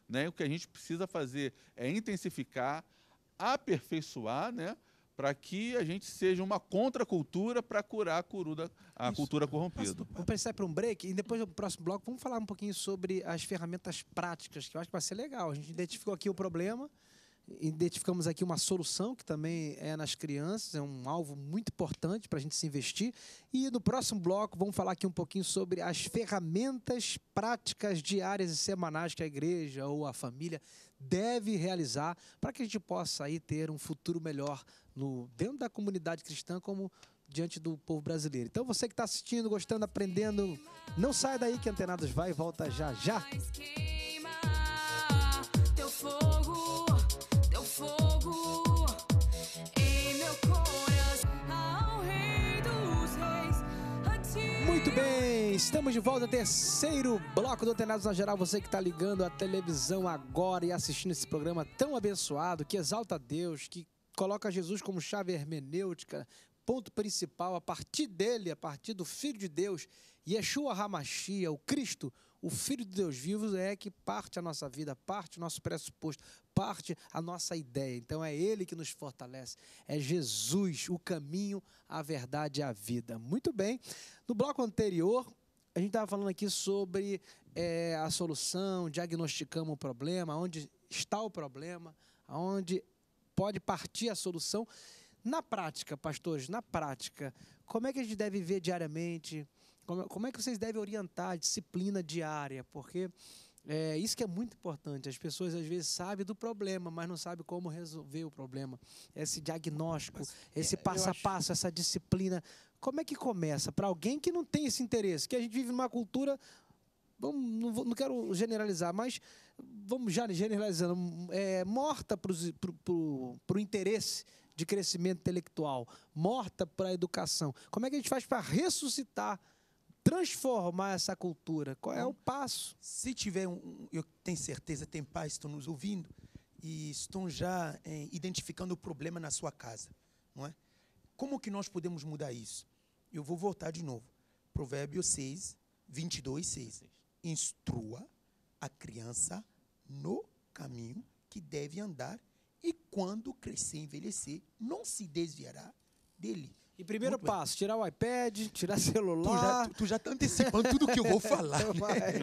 Né? O que a gente precisa fazer é intensificar, aperfeiçoar, né? para que a gente seja uma contracultura para curar a, curuda, a cultura corrompida. Vamos precisar para um break e depois no próximo bloco vamos falar um pouquinho sobre as ferramentas práticas, que eu acho que vai ser legal. A gente identificou aqui o problema, identificamos aqui uma solução que também é nas crianças, é um alvo muito importante para a gente se investir. E no próximo bloco vamos falar aqui um pouquinho sobre as ferramentas práticas diárias e semanais que a igreja ou a família deve realizar para que a gente possa aí ter um futuro melhor no, dentro da comunidade cristã como diante do povo brasileiro. Então você que está assistindo, gostando, aprendendo, não sai daí que Antenados vai e volta já já. Teu fogo, teu fogo. bem, estamos de volta ao terceiro bloco do Antenados na Geral. Você que está ligando a televisão agora e assistindo esse programa tão abençoado, que exalta Deus, que coloca Jesus como chave hermenêutica, ponto principal, a partir dele, a partir do Filho de Deus, Yeshua Hamashia, o Cristo, o Filho de Deus vivo é que parte a nossa vida, parte o nosso pressuposto, parte a nossa ideia. Então é Ele que nos fortalece. É Jesus, o caminho, a verdade e a vida. Muito bem. No bloco anterior, a gente estava falando aqui sobre é, a solução, diagnosticamos o problema, onde está o problema, aonde pode partir a solução. Na prática, pastores, na prática, como é que a gente deve viver diariamente? Como, como é que vocês devem orientar a disciplina diária? Porque é isso que é muito importante. As pessoas às vezes sabem do problema, mas não sabem como resolver o problema. Esse diagnóstico, mas, é, esse é, passo a acho... passo, essa disciplina. Como é que começa para alguém que não tem esse interesse? Que a gente vive numa cultura. Vamos, não, vou, não quero generalizar, mas vamos já generalizando, é, morta para o interesse de crescimento intelectual, morta para a educação. Como é que a gente faz para ressuscitar transformar essa cultura? Qual é o passo? Se tiver, um, eu tenho certeza, tem pais que estão nos ouvindo e estão já é, identificando o problema na sua casa, não é? Como que nós podemos mudar isso? Eu vou voltar de novo. Provérbio 6, 22, 6. Instrua a criança no caminho que deve andar e quando crescer e envelhecer, não se desviará dele. E primeiro Muito passo, bem. tirar o iPad, tirar celular. Tu já, tu já tá antecipando tudo que eu vou falar. [laughs] Né?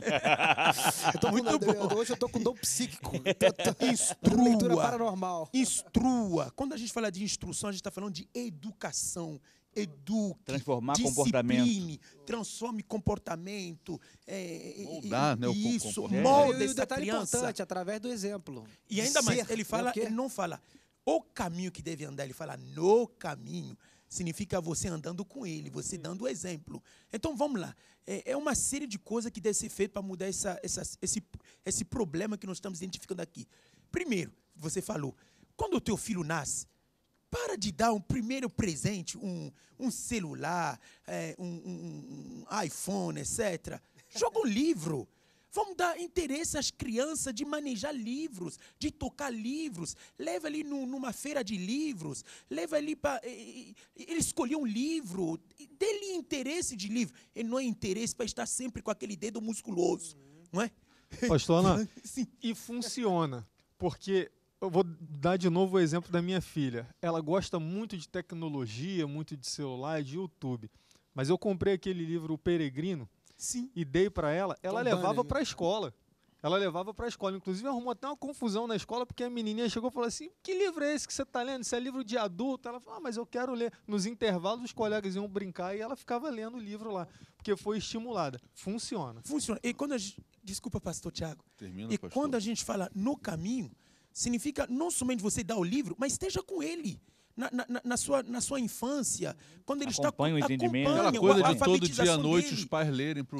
eu Muito bom. Hoje eu tô com dom psíquico. [laughs] Tô, tô, instrua. Leitura paranormal. Instrua. Quando a gente fala de instrução, a gente está falando de educação. Eduque, transformar comportamento, transforme comportamento, é, é, é moldar, né, isso, é, molda é. essa e o detalhe criança. importante através do exemplo. E ainda Ser, mais, ele né, fala, ele não fala o caminho que deve andar, ele fala no caminho significa você andando com ele, você dando o exemplo. Então vamos lá. É, é uma série de coisas que deve ser feita para mudar essa, essa, esse, esse problema que nós estamos identificando aqui. Primeiro, você falou, quando o teu filho nasce, para de dar um primeiro presente, um, um celular, é, um, um, um iPhone, etc. Joga um livro. Vamos dar interesse às crianças de manejar livros, de tocar livros. Leva ali numa feira de livros, leva ali para. Ele escolher um livro, dê-lhe interesse de livro. Ele não é interesse para estar sempre com aquele dedo musculoso, não é? [laughs] Pastor Ana, e funciona, porque eu vou dar de novo o exemplo da minha filha. Ela gosta muito de tecnologia, muito de celular, de YouTube. Mas eu comprei aquele livro O Peregrino, Sim. e dei para ela, ela Tom então, levava para a escola. Ela levava para a escola. Inclusive, arrumou até uma confusão na escola, porque a menininha chegou e falou assim: Que livro é esse que você está lendo? Isso é livro de adulto? Ela falou: Ah, mas eu quero ler. Nos intervalos, os colegas iam brincar e ela ficava lendo o livro lá, porque foi estimulada. Funciona. Funciona. E quando a gente. Desculpa, pastor Tiago. Termina, e pastor. quando a gente fala no caminho, significa não somente você dar o livro, mas esteja com ele na, na, na, sua, na sua infância, quando ele acompanha está o entendimento. Aquela coisa de todo dia à noite dele. os pais lerem para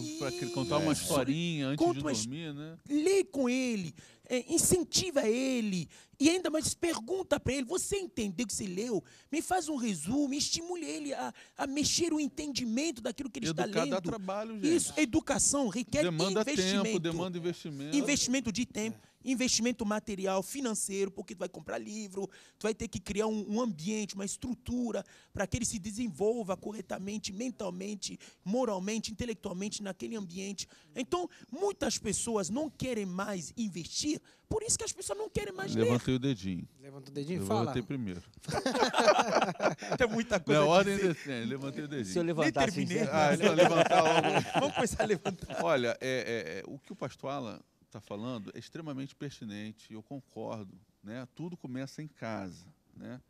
contar uma historinha antes Conta de dormir, uma, né? Lê com ele, é, incentiva ele e ainda mais pergunta para ele: você entendeu o que você leu? Me faz um resumo, estimule ele a, a mexer o entendimento daquilo que ele Educar está lendo. Dá trabalho, gente. Isso, educação requer demanda investimento. Tempo, demanda investimento. Investimento de tempo. É investimento material, financeiro, porque tu vai comprar livro, tu vai ter que criar um, um ambiente, uma estrutura para que ele se desenvolva corretamente, mentalmente, moralmente, intelectualmente naquele ambiente. Então, muitas pessoas não querem mais investir, por isso que as pessoas não querem mais Levantei ler. o dedinho. Levanta o dedinho e fala. Levantei primeiro. [laughs] Tem muita coisa Na ordem de... Né? levantei o dedinho. Se eu levantar, Nem assim, terminei. Ah, então levantar logo. [laughs] Vamos começar a levantar. Olha, é, é, é o que o pastor Alan está falando é extremamente pertinente, eu concordo. Né? Tudo começa em casa. Né?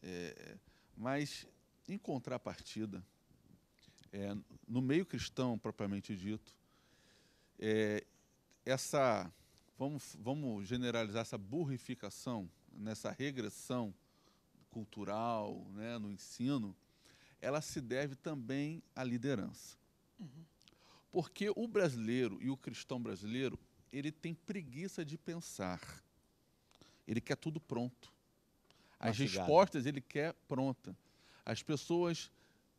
É, mas, em contrapartida, é, no meio cristão propriamente dito, é, essa, vamos, vamos generalizar essa burrificação, nessa regressão cultural, né, no ensino, ela se deve também à liderança. Uhum. Porque o brasileiro e o cristão brasileiro, ele tem preguiça de pensar. Ele quer tudo pronto. As respostas ele quer pronta. As pessoas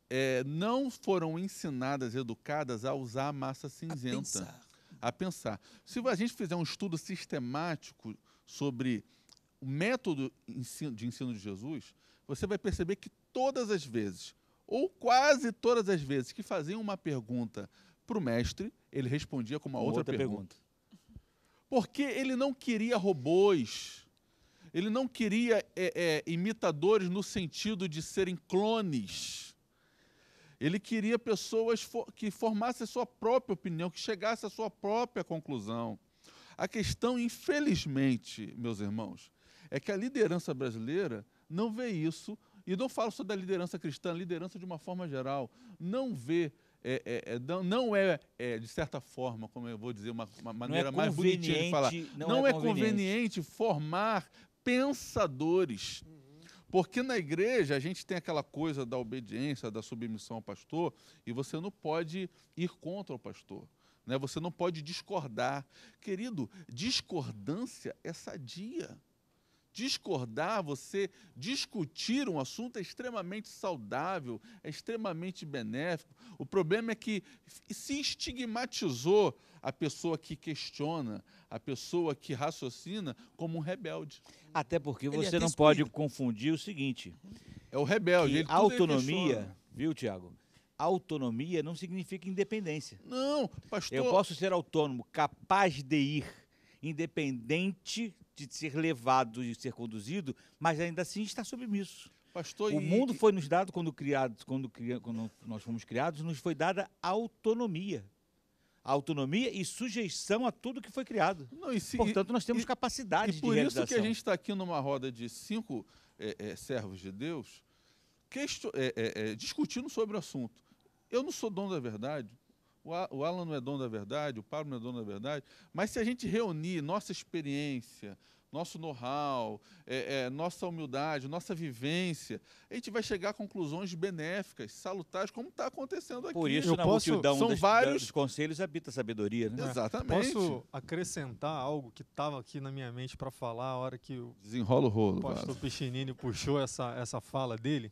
é, não foram ensinadas, educadas a usar a massa cinzenta. A pensar. a pensar. Se a gente fizer um estudo sistemático sobre o método de ensino de Jesus, você vai perceber que todas as vezes, ou quase todas as vezes, que faziam uma pergunta para o mestre, ele respondia com uma, uma outra, outra pergunta. pergunta porque ele não queria robôs, ele não queria é, é, imitadores no sentido de serem clones. Ele queria pessoas que formassem a sua própria opinião, que chegassem à sua própria conclusão. A questão, infelizmente, meus irmãos, é que a liderança brasileira não vê isso, e não falo só da liderança cristã, a liderança de uma forma geral, não vê é, é, é não é, é, de certa forma, como eu vou dizer, uma, uma é maneira mais bonitinha de falar, não, não é, é, conveniente. conveniente formar pensadores. Porque na igreja a gente tem aquela coisa da obediência, da submissão ao pastor, e você não pode ir contra o pastor. Né? Você não pode discordar. Querido, discordância é sadia discordar, você discutir um assunto é extremamente saudável, é extremamente benéfico. O problema é que se estigmatizou a pessoa que questiona, a pessoa que raciocina como um rebelde. Até porque é você é não pode confundir o seguinte. É o rebelde. Ele autonomia, viu, Tiago? Autonomia não significa independência. Não, pastor. Eu posso ser autônomo, capaz de ir, independente de ser levado, de ser conduzido, mas ainda assim está submisso. Pastor, o e... mundo foi nos dado quando criados, quando, cri... quando nós fomos criados, nos foi dada autonomia autonomia e sujeição a tudo que foi criado. Não, se, Portanto, nós temos e, capacidade de realização. E por isso que a gente está aqui numa roda de cinco é, é, servos de Deus, é, é, é, discutindo sobre o assunto. Eu não sou dono da verdade, o Alan não é dono da verdade, o Pablo não é dono da verdade, mas se a gente reunir nossa experiência, nosso know-how, é, é, nossa humildade, nossa vivência, a gente vai chegar a conclusões benéficas, salutares, como está acontecendo aqui. Por isso, Eu na posso, multidão são dos, vários... dos conselhos habita a sabedoria. Né? Exatamente. Posso acrescentar algo que estava aqui na minha mente para falar a hora que o, Desenrola o, rolo, o pastor Pichinini puxou essa, essa fala dele?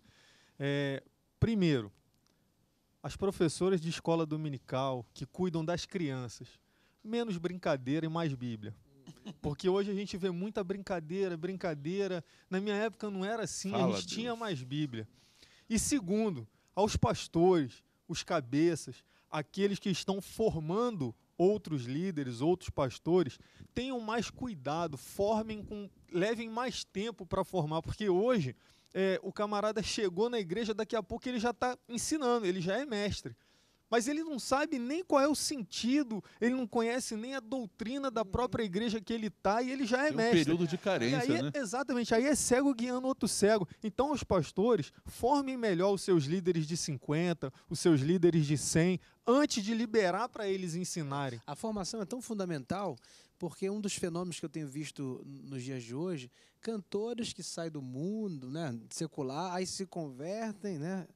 É, primeiro, as professoras de escola dominical que cuidam das crianças. Menos brincadeira e mais Bíblia. Porque hoje a gente vê muita brincadeira, brincadeira. Na minha época não era assim, Fala, a gente Deus. tinha mais Bíblia. E segundo, aos pastores, os cabeças, aqueles que estão formando outros líderes, outros pastores, tenham mais cuidado, formem com, levem mais tempo para formar, porque hoje é, o camarada chegou na igreja, daqui a pouco ele já está ensinando, ele já é mestre. Mas ele não sabe nem qual é o sentido, ele não conhece nem a doutrina da própria igreja que ele está e ele já é mestre. um mestre. período de carência, aí, né? Exatamente, aí é cego guiando outro cego. Então os pastores formem melhor os seus líderes de 50, os seus líderes de 100, antes de liberar para eles ensinarem. A formação é tão fundamental porque um dos fenômenos que eu tenho visto nos dias de hoje, cantores que saem do mundo, né, secular, aí se convertem, né?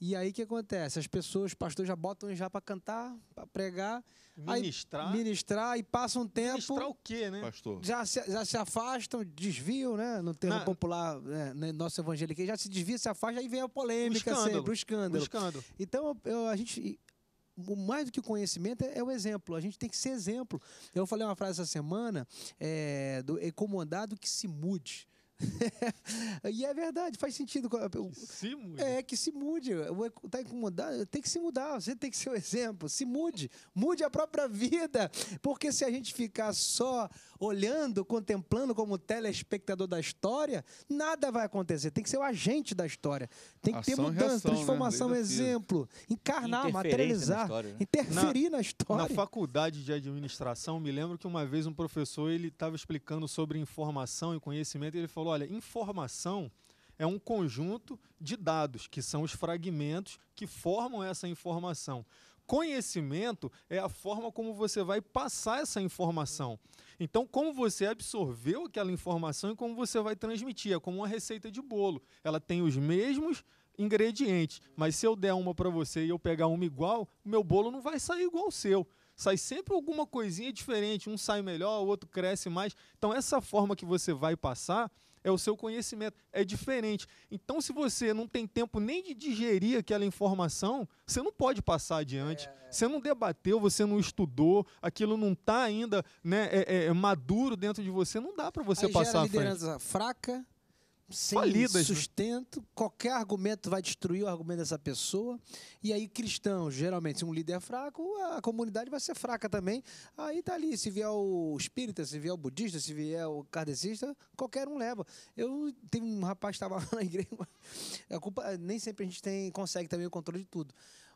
E aí o que acontece? As pessoas, os pastores já botam já para cantar, para pregar, ministrar, aí, ministrar e passa um tempo. Ministrar o quê, né? Pastor. Já se, já se afastam, desviam, né? No termo Na... popular, né? nosso evangélico, já se desvia, se afasta, aí vem a polêmica, o sempre, o escândalo. O escândalo. Então eu, a gente mais do que o conhecimento é, é, o exemplo. A gente tem que ser exemplo. Eu falei uma frase essa semana, é, do é que se mude. [laughs] e é verdade, faz sentido. É que se mude. É, que se mude. Tá incomodado? Tem que se mudar. Você tem que ser o um exemplo. Se mude. Mude a própria vida. Porque se a gente ficar só olhando, contemplando como telespectador da história, nada vai acontecer. Tem que ser o agente da história. Tem que Ação, ter mudança, reação, né? transformação, né? exemplo. Encarnar, materializar, na né? interferir na, na história. Na faculdade de administração, me lembro que uma vez um professor ele estava explicando sobre informação e conhecimento e ele falou falou: olha, informação é um conjunto de dados, que são os fragmentos que formam essa informação. Conhecimento é a forma como você vai passar essa informação. Então, como você absorveu aquela informação e como você vai transmitir. É como uma receita de bolo. Ela tem os mesmos ingredientes, mas se eu der uma para você e eu pegar uma igual, o meu bolo não vai sair igual ao seu sai sempre alguma coisinha diferente, um sai melhor, o outro cresce mais. Então, essa forma que você vai passar é o seu conhecimento, é diferente. Então, se você não tem tempo nem de digerir aquela informação, você não pode passar adiante. É. Você não debateu, você não estudou, aquilo não está ainda né, é, é, é, maduro dentro de você, não dá para você Aí passar gera a liderança frente. fraca, sem Falidas, né? sustento, né? qualquer argumento vai destruir o argumento dessa pessoa. E aí, cristãos, geralmente, se um líder é fraco, a comunidade vai ser fraca também. Aí tá ali, se vier o espírita, se vier o budista, se vier o kardecista, qualquer um leva. Eu tenho um rapaz que estava [laughs] na igreja, a culpa, nem sempre a gente tem, consegue também o controle de tudo.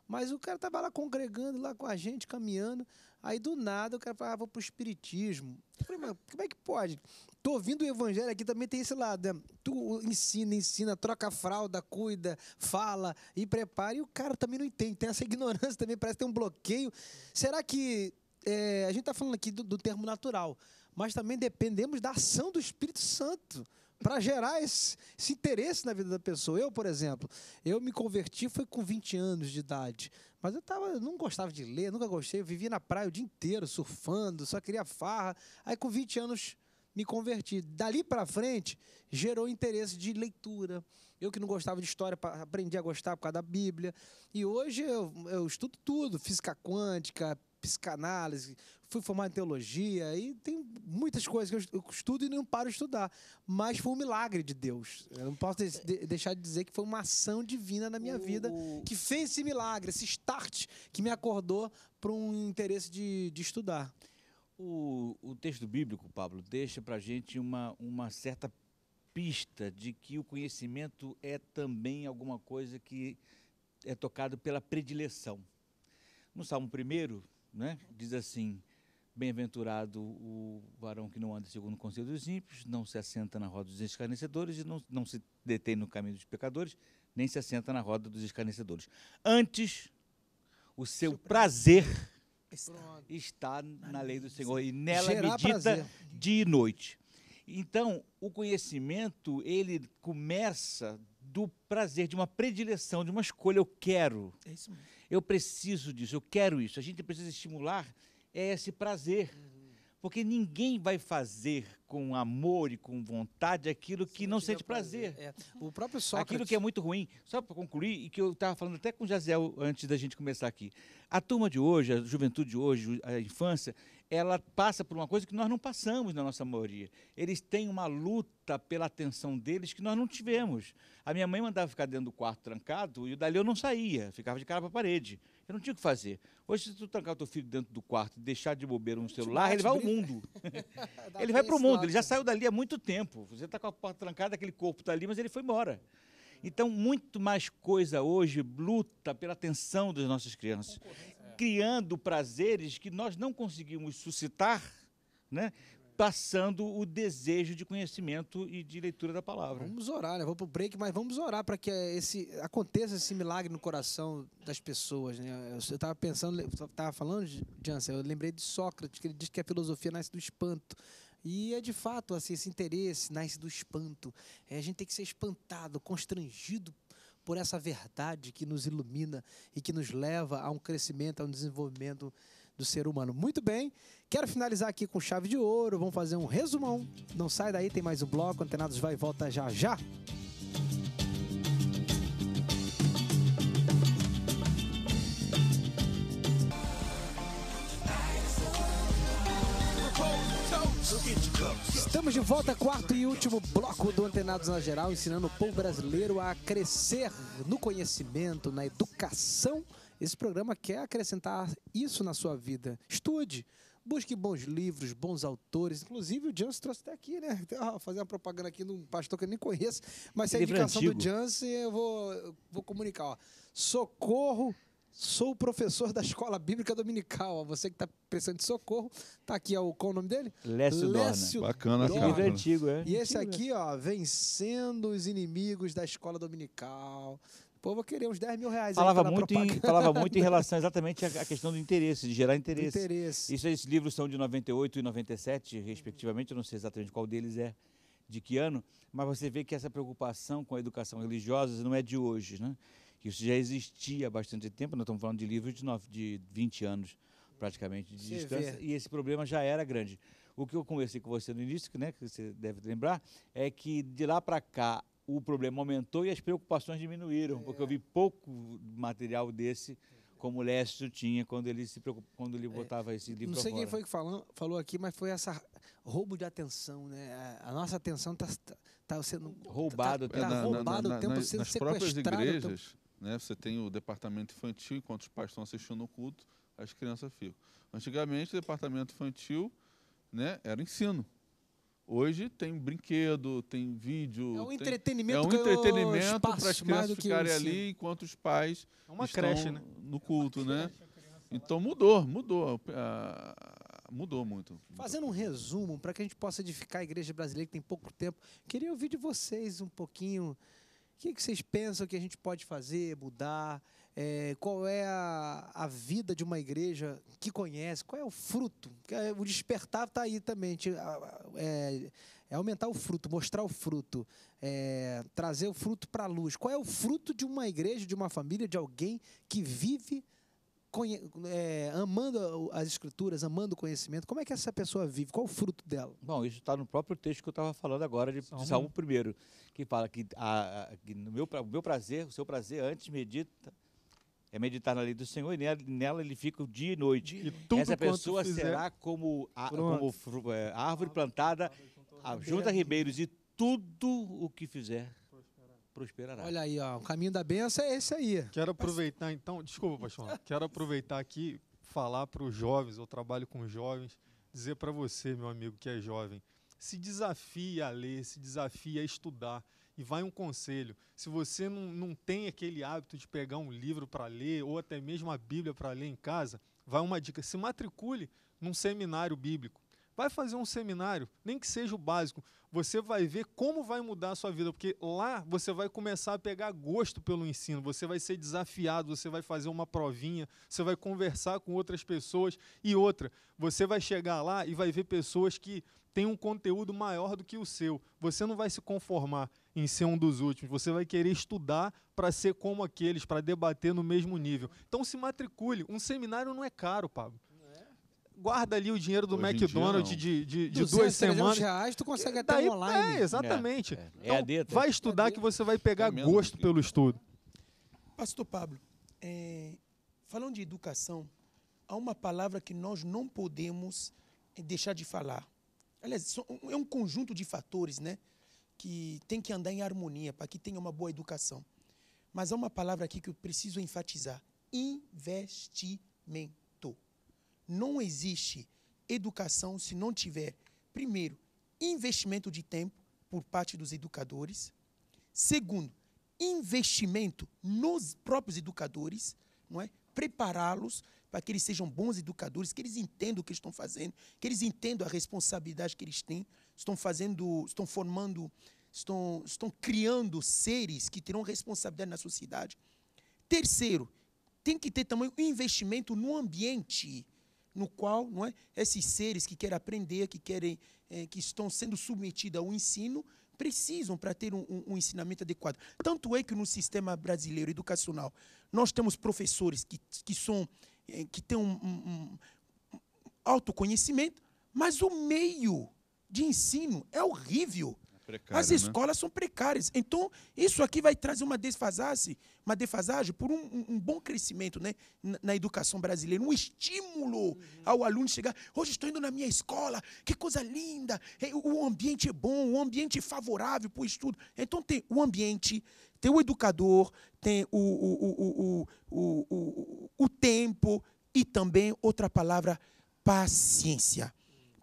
Mas o cara estava lá congregando, lá com a gente, caminhando. Aí do nada o cara falava ah, pro espiritismo. Eu falei, mas como é que pode? Tô ouvindo o evangelho aqui, também tem esse lado, né? Tu ensina, ensina, troca fralda, cuida, fala e prepara. E o cara também não entende, tem essa [laughs] ignorância também, parece que tem um bloqueio. Será que é, a gente está falando aqui do, do, termo natural, mas também dependemos da ação do Espírito Santo para gerar esse, esse, interesse na vida da pessoa. Eu, por exemplo, eu me converti foi com 20 anos de idade, mas eu tava, não gostava de ler, nunca gostei, eu vivia na praia o dia inteiro, surfando, só queria farra. Aí com 20 anos me converti. Dali para frente, gerou interesse de leitura. Eu que não gostava de história, aprendi a gostar por causa da Bíblia. E hoje eu, eu estudo tudo: física quântica, psicanálise, fui formado em teologia e tem muitas coisas que eu estudo e não paro de estudar. Mas foi um milagre de Deus. Eu não posso de deixar de dizer que foi uma ação divina na minha vida que fez esse milagre, esse start que me acordou para um interesse de, de estudar. O, o, texto bíblico, Pablo, deixa para a gente uma, uma certa pista de que o conhecimento é também alguma coisa que é tocado pela predileção. No Salmo 1, né? diz assim: Bem-aventurado o varão que não anda segundo o conselho dos ímpios, não se assenta na roda dos escarnecedores e não, não se detém no caminho dos pecadores, nem se assenta na roda dos escarnecedores. Antes, o seu prazer está na lei do Senhor e nela medita dia e noite. Então, o conhecimento, ele começa do prazer, de uma predileção, de uma escolha. Eu quero. É isso mesmo. Eu preciso disso, eu quero isso. A gente precisa estimular é esse prazer. Uhum. Porque ninguém vai fazer com amor e com vontade aquilo que não sente é prazer. prazer. É. O próprio Sócrates... Aquilo que é muito ruim. Só para concluir, e que eu estava falando até com o Jaziel antes da gente começar aqui. A turma de hoje, a juventude de hoje, a infância, ela passa por uma coisa que nós não passamos na nossa maioria. Eles têm uma luta pela atenção deles que nós não tivemos. A minha mãe mandava ficar dentro do quarto trancado e dali eu não saía, ficava de cara para a parede. Eu não tinha o que fazer. Hoje, se tu trancar o teu filho dentro do quarto e deixar de bobeira um celular, ele vai ao mundo. [laughs] [laughs] ele vai para o mundo, ele já saiu dali há muito tempo. Você está com a porta trancada, aquele corpo está ali, mas ele foi embora. Então, muito mais coisa hoje luta pela atenção das nossas crianças criando prazeres que nós não conseguimos suscitar, né? passando o desejo de conhecimento e de leitura da palavra. Vamos orar, né? para o break, mas vamos orar para que esse, aconteça esse milagre no coração das pessoas. Né? Eu estava pensando, estava falando, Jansen, eu lembrei de Sócrates, que ele diz que a filosofia nasce do espanto. E é de fato assim, esse interesse nasce do espanto. É, a gente tem que ser espantado, constrangido por essa verdade que nos ilumina e que nos leva a um crescimento, a um desenvolvimento do ser humano. Muito bem, quero finalizar aqui com chave de ouro, vamos fazer um resumão. Não sai daí, tem mais um bloco, Antenados vai e volta já já. Oh. Estamos de volta, quarto e último bloco do Antenados na Geral, ensinando o povo brasileiro a crescer no conhecimento, na educação. Esse programa quer acrescentar isso na sua vida. Estude, busque bons livros, bons autores. Inclusive, o Jans trouxe até aqui, né? Fazer uma propaganda aqui de um pastor que eu nem conheço, mas se é a indicação antigo. do Jans, eu vou, vou comunicar. Ó. Socorro Sou professor da Escola Bíblica Dominical. Você que está precisando de socorro, está aqui ó, qual é o nome dele? Lécio, Lécio Dorna. Bacana, Dorna. cara. Antigo, é? E esse aqui, né? ó, vencendo os inimigos da Escola Dominical. O povo queria uns 10 mil reais. Falava, muito em, falava [laughs] muito em relação exatamente à questão do interesse, de gerar interesse. interesse. Isso, esses livros são de 98 e 97, respectivamente, eu não sei exatamente qual deles é de que ano, mas você vê que essa preocupação com a educação religiosa não é de hoje, né? que isso já existia há bastante tempo, nós estamos falando de livros de, de 20 anos praticamente de distância, vê. e esse problema já era grande. O que eu conversei com você no início, né, que você deve lembrar, é que de lá para cá o problema aumentou e as preocupações diminuíram, é. porque eu vi é. pouco material desse como o Lécio tinha quando ele se quando ele é, botava é. esse livro Não sei quem foi que falou, falou aqui, mas foi essa roubo de atenção, né? A, nossa atenção está tá sendo roubada, tá, tá, tá roubada o tempo, na, na, sendo nas, sequestrada. próprias igrejas, né? Você tem o departamento infantil, enquanto os pais estão assistindo o culto, as crianças ficam. Antigamente, o departamento infantil né, era ensino. Hoje tem brinquedo, tem vídeo. É um entretenimento. É um entretenimento para as crianças ficarem ali enquanto os pais é uma estão creche, né? no culto, é né? creche, né? Então mudou, mudou. mudou muito. Fazendo um resumo, para que a gente possa edificar a igreja brasileira que tem pouco tempo, queria ouvir de vocês um pouquinho que, que vocês pensam que a gente pode fazer, mudar? É, qual é a, a vida de uma igreja que conhece? Qual é o fruto? É, o despertar está aí também. É, é, aumentar o fruto, mostrar o fruto, é, trazer o fruto para a luz. Qual é o fruto de uma igreja, de uma família, de alguém que vive é, amando as escrituras, amando o conhecimento, como é que essa pessoa vive? Qual o fruto dela? Bom, isso está no próprio texto que eu estava falando agora de Salmo, Salmo 1, que fala que, a, a, que no meu, o meu prazer, o seu prazer antes medita, é meditar na lei do Senhor e nela, ele fica o dia e noite. E tudo Essa pessoa fizer, será como, a, como é, árvore plantada junto a ribeiros e tudo o que fizer prosperará. Olha aí, ó, o caminho da benção é esse aí. Quero aproveitar então, desculpa, pastor, quero aproveitar aqui falar para os jovens, eu trabalho com jovens, dizer para você, meu amigo que é jovem, se desafie a ler, se desafie a estudar. E vai um conselho: se você não, não tem aquele hábito de pegar um livro para ler, ou até mesmo a Bíblia para ler em casa, vai uma dica: se matricule num seminário bíblico Vai fazer um seminário, nem que seja o básico. Você vai ver como vai mudar a sua vida, porque lá você vai começar a pegar gosto pelo ensino, você vai ser desafiado, você vai fazer uma provinha, você vai conversar com outras pessoas e outra, você vai chegar lá e vai ver pessoas que têm um conteúdo maior do que o seu. Você não vai se conformar em ser um dos últimos. Você vai querer estudar para ser como aqueles, para debater no mesmo nível. Então se matricule. Um seminário não é caro, Pablo guarda ali o dinheiro do Hoje McDonald's dia, de, de, de duas semanas. reais, tu consegue é, até online. É, exatamente. É, é. Então, é vai estudar é que você vai pegar gosto pelo estudo. Pastor Pablo, é, falando de educação, há uma palavra que nós não podemos eh, deixar de falar. Aliás, é um conjunto de fatores, né? Que tem que andar em harmonia para que tenha uma boa educação. Mas há uma palavra aqui que eu preciso enfatizar: investimento não existe educação se não tiver, primeiro, investimento de tempo por parte dos educadores. Segundo, investimento nos próprios educadores, não é? Prepará-los para que eles sejam bons educadores, que eles entendam o que eles estão fazendo, que eles entendam a responsabilidade que eles têm, estão fazendo, estão formando, estão, estão criando seres que terão responsabilidade na sociedade. Terceiro, tem que ter também um investimento no ambiente no qual não é, esses seres que querem aprender, que querem, é, que estão sendo submetidos ao ensino, precisam para ter um, um, um, ensinamento adequado. Tanto é que no sistema brasileiro educacional nós temos professores que, que são é, que têm um, um, autoconhecimento, mas o meio de ensino é horrível. Precário, as né? escolas né? são precárias. Então, isso aqui vai trazer uma desfasagem, uma defasagem por um, um bom crescimento né, na, na, educação brasileira, um estímulo uhum. ao aluno chegar. Hoje estou indo na minha escola, que coisa linda! É, o ambiente é bom, o ambiente é favorável para o estudo. Então tem o ambiente, tem o educador, tem o, o, o, o, o tempo e também outra palavra, paciência.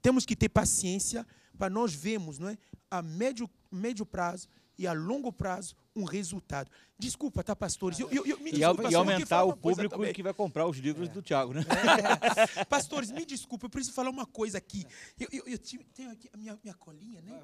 Temos que ter paciência para nós vermos não é, a médio, médio prazo e a longo prazo um resultado. Desculpa, tá, pastores? Eu, eu, eu, me e, pastor, e aumentar o público que vai comprar os livros é. do Tiago, né? É. [laughs] pastores, me desculpa, eu preciso falar uma coisa aqui. Eu, tenho aqui a minha, minha colinha, né?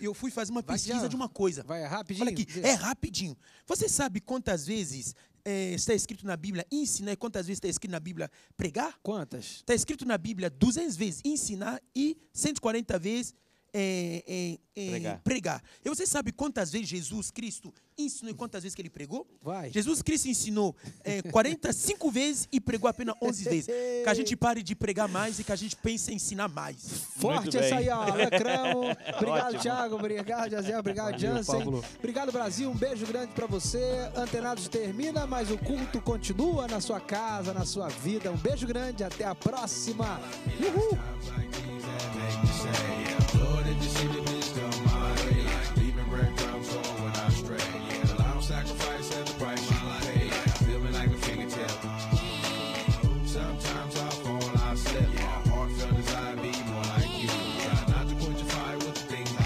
Eu, fui fazer uma pesquisa de uma coisa. Vai, é rapidinho. Olha aqui, é rapidinho. Você sabe quantas vezes é, está escrito na Bíblia ensinar e quantas vezes está escrito na Bíblia pregar? Quantas? Está escrito na Bíblia 200 vezes ensinar e 140 vezes é, é, é, pregar. pregar. E você sabe quantas vezes Jesus Cristo ensinou e quantas vezes que ele pregou? Vai. Jesus Cristo ensinou é, 45 [laughs] vezes e pregou apenas 11 vezes. Que a gente pare de pregar mais e que a gente pense em ensinar mais. Forte essa aí, ó. Lacrão. [laughs] Obrigado, Ótimo. Thiago. Obrigado, José. Obrigado, Jansen. Obrigado, Brasil. Um beijo grande para você. Antenados termina, mas o culto continua na sua casa, na sua vida. Um beijo grande. Até a próxima. Uhul.